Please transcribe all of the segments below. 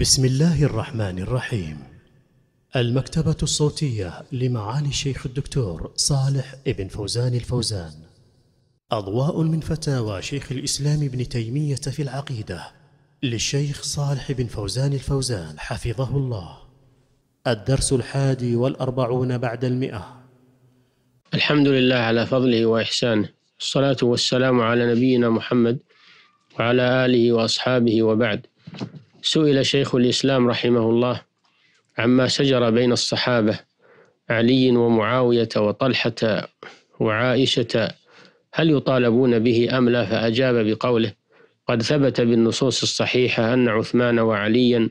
بسم الله الرحمن الرحيم المكتبة الصوتية لمعالي الشيخ الدكتور صالح ابن فوزان الفوزان أضواء من فتاوى شيخ الإسلام ابن تيمية في العقيدة للشيخ صالح بن فوزان الفوزان حفظه الله الدرس الحادي والأربعون بعد المئة الحمد لله على فضله وإحسانه الصلاة والسلام على نبينا محمد وعلى آله وأصحابه وبعد سئل شيخ الإسلام رحمه الله عما شجر بين الصحابة علي ومعاوية وطلحة وعائشة هل يطالبون به أم لا فأجاب بقوله قد ثبت بالنصوص الصحيحة أن عثمان وعليا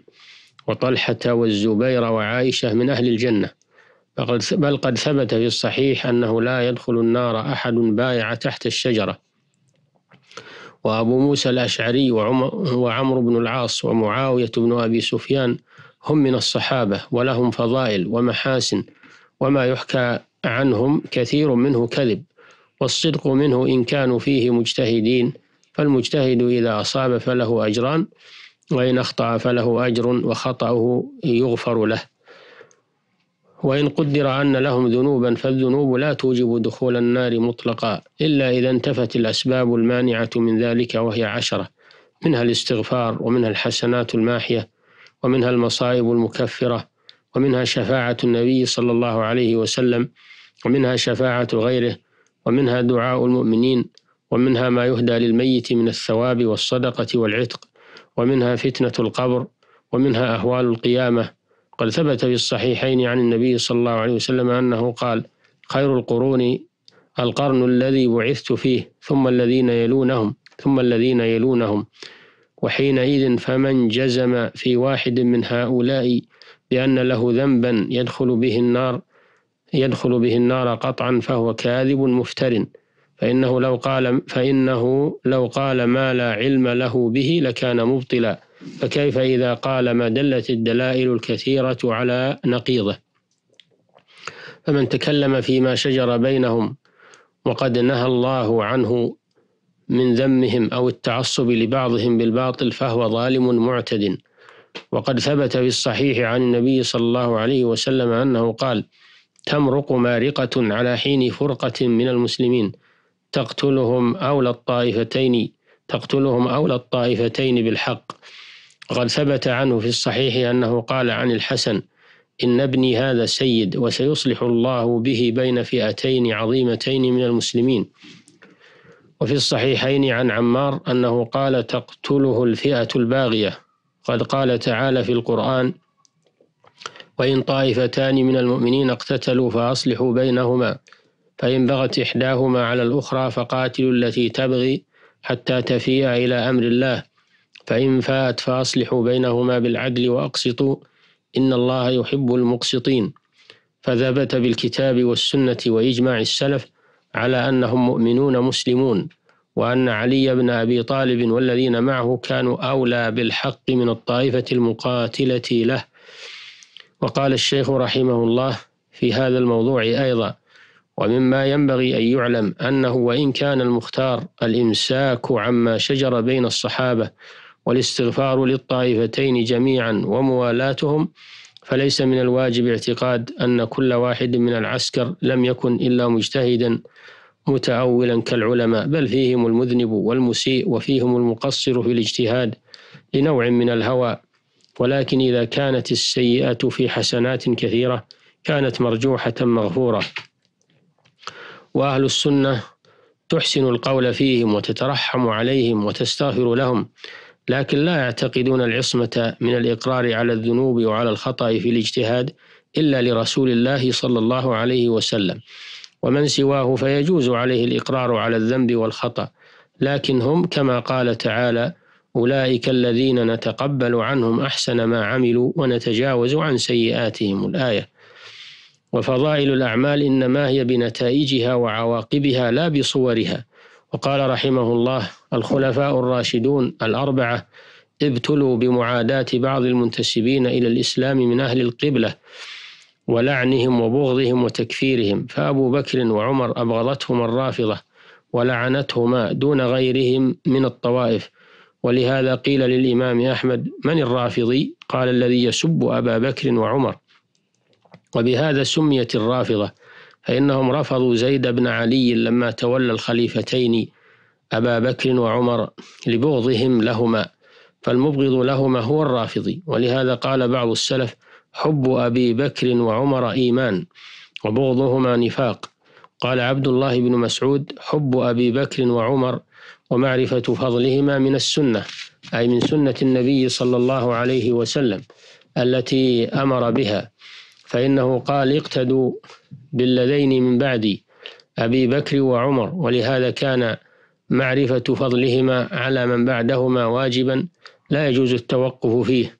وطلحة والزبير وعائشة من أهل الجنة بل قد ثبت في الصحيح أنه لا يدخل النار أحد بايع تحت الشجرة وأبو موسى الأشعري وعمرو بن العاص ومعاوية بن أبي سفيان هم من الصحابة ولهم فضائل ومحاسن وما يحكى عنهم كثير منه كذب والصدق منه إن كانوا فيه مجتهدين فالمجتهد إذا أصاب فله أجران وإن أخطأ فله أجر وخطأه يغفر له وإن قدر أن لهم ذنوبا فالذنوب لا توجب دخول النار مطلقا إلا إذا انتفت الأسباب المانعة من ذلك وهي عشرة منها الاستغفار ومنها الحسنات الماحية ومنها المصائب المكفرة ومنها شفاعة النبي صلى الله عليه وسلم ومنها شفاعة غيره ومنها دعاء المؤمنين ومنها ما يهدى للميت من الثواب والصدقة والعتق ومنها فتنة القبر ومنها أهوال القيامة وقد ثبت في الصحيحين عن النبي صلى الله عليه وسلم أنه قال خير القرون القرن الذي بعثت فيه ثم الذين يلونهم ثم الذين يلونهم وحينئذ فمن جزم في واحد من هؤلاء بأن له ذنبا يدخل به النار يدخل به النار قطعا فهو كاذب مفتر فإنه لو قال فإنه لو قال ما لا علم له به لكان مبطلا فكيف إذا قال ما دلت الدلائل الكثيرة على نقيضه فمن تكلم فيما شجر بينهم وقد نهى الله عنه من ذمهم أو التعصب لبعضهم بالباطل فهو ظالم معتد وقد ثبت في الصحيح عن النبي صلى الله عليه وسلم أنه قال تمرق مارقة على حين فرقة من المسلمين تقتلهم أولى الطائفتين تقتلهم أولى الطائفتين بالحق وقد ثبت عنه في الصحيح أنه قال عن الحسن إن ابني هذا سيد وسيصلح الله به بين فئتين عظيمتين من المسلمين وفي الصحيحين عن عمار أنه قال تقتله الفئة الباغية قد قال تعالى في القرآن وإن طائفتان من المؤمنين اقتتلوا فأصلحوا بينهما فإن بغت إحداهما على الأخرى فقاتلوا التي تبغي حتى تفيء إلى أمر الله فإن فات فأصلحوا بينهما بالعدل وأقسطوا إن الله يحب المقسطين فثبت بالكتاب والسنة وإجماع السلف على أنهم مؤمنون مسلمون وأن علي بن أبي طالب والذين معه كانوا أولى بالحق من الطائفة المقاتلة له وقال الشيخ رحمه الله في هذا الموضوع أيضا ومما ينبغي أن يعلم أنه وإن كان المختار الإمساك عما شجر بين الصحابة والاستغفار للطائفتين جميعا وموالاتهم فليس من الواجب اعتقاد أن كل واحد من العسكر لم يكن إلا مجتهدا متأولا كالعلماء بل فيهم المذنب والمسيء وفيهم المقصر في الاجتهاد لنوع من الهوى ولكن إذا كانت السيئة في حسنات كثيرة كانت مرجوحة مغفورة وأهل السنة تحسن القول فيهم وتترحم عليهم وتستغفر لهم لكن لا يعتقدون العصمة من الإقرار على الذنوب وعلى الخطأ في الاجتهاد إلا لرسول الله صلى الله عليه وسلم ومن سواه فيجوز عليه الإقرار على الذنب والخطأ لكن هم كما قال تعالى أولئك الذين نتقبل عنهم أحسن ما عملوا ونتجاوز عن سيئاتهم الآية وفضائل الأعمال إنما هي بنتائجها وعواقبها لا بصورها وقال رحمه الله الخلفاء الراشدون الأربعة ابتلوا بمعاداة بعض المنتسبين إلى الإسلام من أهل القبلة ولعنهم وبغضهم وتكفيرهم فأبو بكر وعمر أبغضتهما الرافضة ولعنتهما دون غيرهم من الطوائف ولهذا قيل للإمام أحمد من الرافضي قال الذي يسب أبا بكر وعمر وبهذا سميت الرافضة فإنهم رفضوا زيد بن علي لما تولى الخليفتين أبا بكر وعمر لبغضهم لهما فالمبغض لهما هو الرافضي ولهذا قال بعض السلف حب أبي بكر وعمر إيمان وبغضهما نفاق قال عبد الله بن مسعود حب أبي بكر وعمر ومعرفة فضلهما من السنة أي من سنة النبي صلى الله عليه وسلم التي أمر بها فإنه قال اقتدوا بالذين من بعدي أبي بكر وعمر ولهذا كان معرفة فضلهما على من بعدهما واجبا لا يجوز التوقف فيه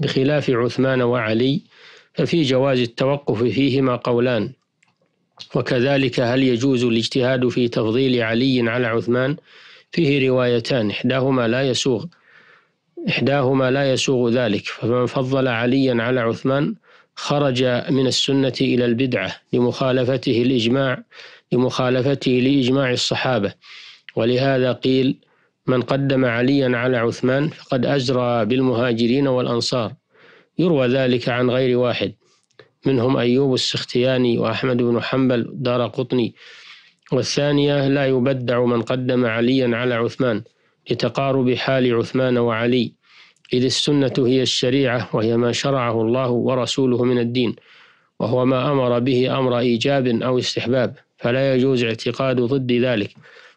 بخلاف عثمان وعلي ففي جواز التوقف فيهما قولان وكذلك هل يجوز الاجتهاد في تفضيل علي على عثمان فيه روايتان إحداهما لا يسوغ إحداهما لا يسوغ ذلك فمن فضل عليا على عثمان خرج من السنة إلى البدعة لمخالفته الإجماع لمخالفته لإجماع الصحابة ولهذا قيل من قدم عليا على عثمان فقد أجرى بالمهاجرين والأنصار يروى ذلك عن غير واحد منهم أيوب السختياني وأحمد بن حنبل دار قطني والثانية لا يبدع من قدم عليا على عثمان لتقارب حال عثمان وعلي إذ السنة هي الشريعة وهي ما شرعه الله ورسوله من الدين وهو ما أمر به أمر إيجاب أو استحباب فلا يجوز اعتقاد ضد ذلك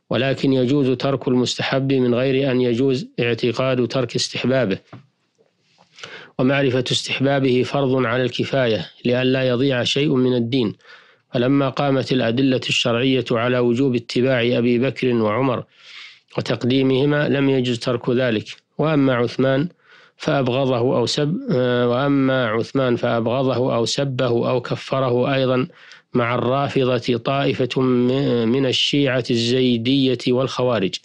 ولكن يجوز ترك المستحب من غير أن يجوز اعتقاد ترك استحبابه ومعرفة استحبابه فرض على الكفاية لئلا يضيع شيء من الدين فلما قامت الأدلة الشرعية على وجوب اتباع أبي بكر وعمر وتقديمهما لم يجز ترك ذلك وأما عثمان فأبغضه أو سب آه، وأما عثمان فأبغضه أو سبه أو كفره أيضا مع الرافضة طائفة من الشيعة الزيدية والخوارج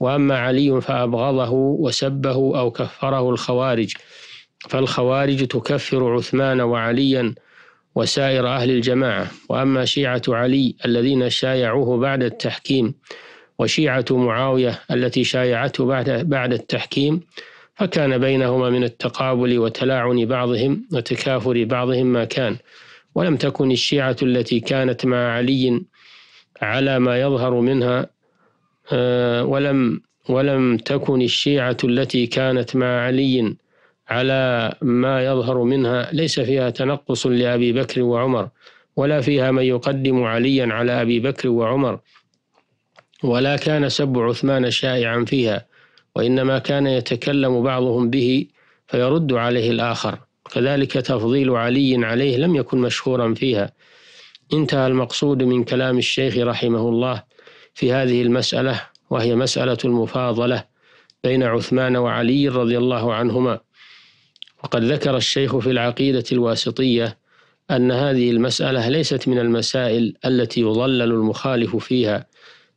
وأما علي فأبغضه وسبه أو كفره الخوارج فالخوارج تكفر عثمان وعليا وسائر أهل الجماعة وأما شيعة علي الذين شايعوه بعد التحكيم وشيعة معاوية التي شايعته بعد, بعد التحكيم فكان بينهما من التقابل وتلاعن بعضهم وتكافر بعضهم ما كان ولم تكن الشيعة التي كانت مع علي على ما يظهر منها آه، ولم ولم تكن الشيعة التي كانت مع علي على ما يظهر منها ليس فيها تنقص لأبي بكر وعمر ولا فيها من يقدم عليا على أبي بكر وعمر ولا كان سب عثمان شائعا فيها وإنما كان يتكلم بعضهم به فيرد عليه الآخر كذلك تفضيل علي عليه لم يكن مشهورا فيها انتهى المقصود من كلام الشيخ رحمه الله في هذه المسألة وهي مسألة المفاضلة بين عثمان وعلي رضي الله عنهما وقد ذكر الشيخ في العقيدة الواسطية أن هذه المسألة ليست من المسائل التي يضلل المخالف فيها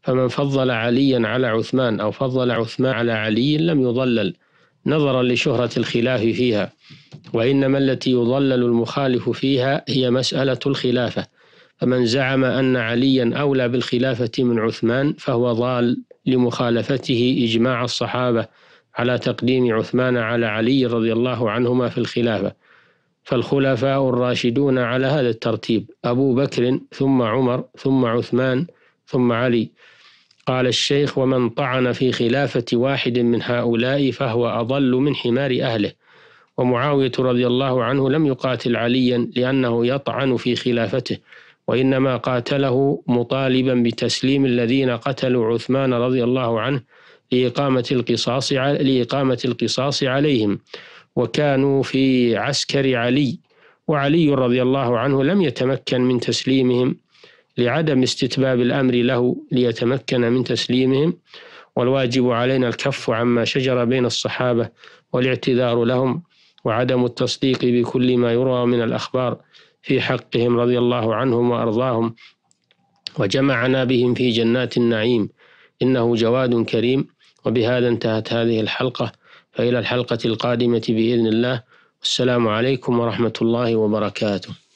فمن فضل عليا على عثمان أو فضل عثمان على علي لم يضلل نظرا لشهرة الخلاف فيها وإنما التي يضلل المخالف فيها هي مسألة الخلافة فمن زعم أن عليا أولى بالخلافة من عثمان فهو ضال لمخالفته إجماع الصحابة على تقديم عثمان على علي رضي الله عنهما في الخلافة فالخلفاء الراشدون على هذا الترتيب أبو بكر ثم عمر ثم عثمان ثم علي قال الشيخ ومن طعن في خلافة واحد من هؤلاء فهو أضل من حمار أهله ومعاوية رضي الله عنه لم يقاتل عليا لأنه يطعن في خلافته وإنما قاتله مطالبا بتسليم الذين قتلوا عثمان رضي الله عنه لإقامة القصاص لإقامة القصاص عليهم وكانوا في عسكر علي وعلي رضي الله عنه لم يتمكن من تسليمهم لعدم استتباب الأمر له ليتمكن من تسليمهم والواجب علينا الكف عما شجر بين الصحابة والاعتذار لهم وعدم التصديق بكل ما يروى من الأخبار في حقهم رضي الله عنهم وأرضاهم وجمعنا بهم في جنات النعيم إنه جواد كريم وبهذا انتهت هذه الحلقة فإلى الحلقة القادمة بإذن الله والسلام عليكم ورحمة الله وبركاته